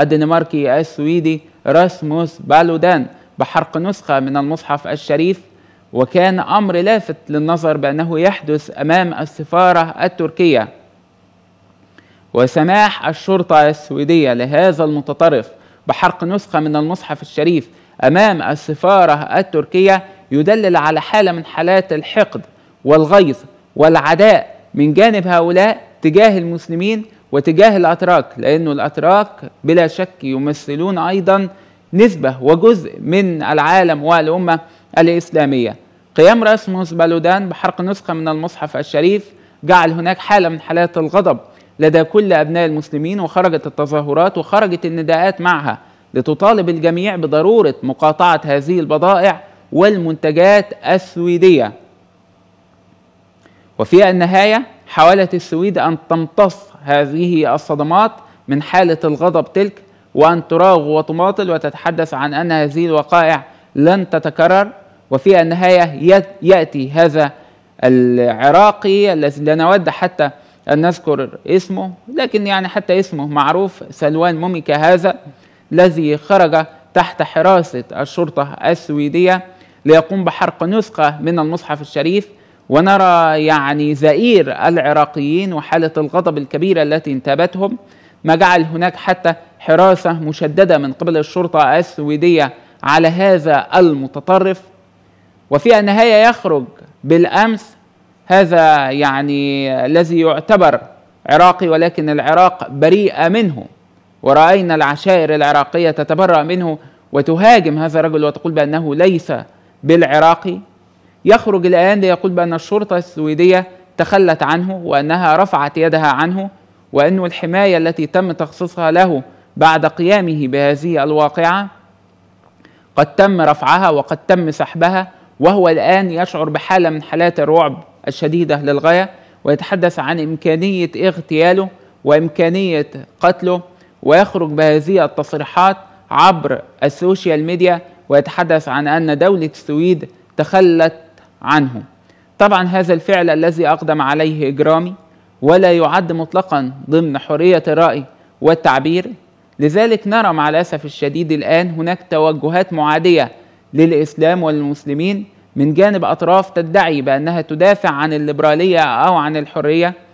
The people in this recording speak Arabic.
الدنماركي السويدي راسموس بالودان بحرق نسخة من المصحف الشريف وكان أمر لافت للنظر بأنه يحدث أمام السفارة التركية وسماح الشرطة السويدية لهذا المتطرف بحرق نسخة من المصحف الشريف أمام السفارة التركية يدلل على حالة من حالات الحقد والغيظ والعداء من جانب هؤلاء تجاه المسلمين وتجاه الأتراك لأن الأتراك بلا شك يمثلون أيضا نسبة وجزء من العالم والأمة الإسلامية قيام راسموس بالودان بحرق نسخة من المصحف الشريف جعل هناك حالة من حالات الغضب لدى كل أبناء المسلمين وخرجت التظاهرات وخرجت النداءات معها لتطالب الجميع بضرورة مقاطعة هذه البضائع والمنتجات السويدية وفي النهاية حاولت السويد أن تمتص هذه الصدمات من حالة الغضب تلك وأن تراغ وتماطل وتتحدث عن أن هذه الوقائع لن تتكرر وفي النهاية يأتي هذا العراقي الذي لا نود حتى أن نذكر اسمه لكن يعني حتى اسمه معروف سلوان موميكا هذا الذي خرج تحت حراسة الشرطة السويدية ليقوم بحرق نسخة من المصحف الشريف ونرى يعني زئير العراقيين وحالة الغضب الكبيرة التي انتابتهم ما جعل هناك حتى حراسة مشددة من قبل الشرطة السويدية على هذا المتطرف وفي النهاية يخرج بالأمس هذا يعني الذي يعتبر عراقي ولكن العراق بريئة منه ورأينا العشائر العراقية تتبرأ منه وتهاجم هذا الرجل وتقول بأنه ليس بالعراقي يخرج الآن ليقول بأن الشرطة السويدية تخلت عنه وأنها رفعت يدها عنه وأن الحماية التي تم تخصيصها له بعد قيامه بهذه الواقعة قد تم رفعها وقد تم سحبها وهو الآن يشعر بحالة من حالات الرعب الشديدة للغاية ويتحدث عن إمكانية اغتياله وإمكانية قتله ويخرج بهذه التصريحات عبر السوشيال ميديا ويتحدث عن أن دولة السويد تخلت عنه طبعا هذا الفعل الذي أقدم عليه إجرامي ولا يعد مطلقا ضمن حرية الرأي والتعبير لذلك نرى مع الأسف الشديد الآن هناك توجهات معادية للإسلام والمسلمين من جانب أطراف تدعي بأنها تدافع عن الليبرالية أو عن الحرية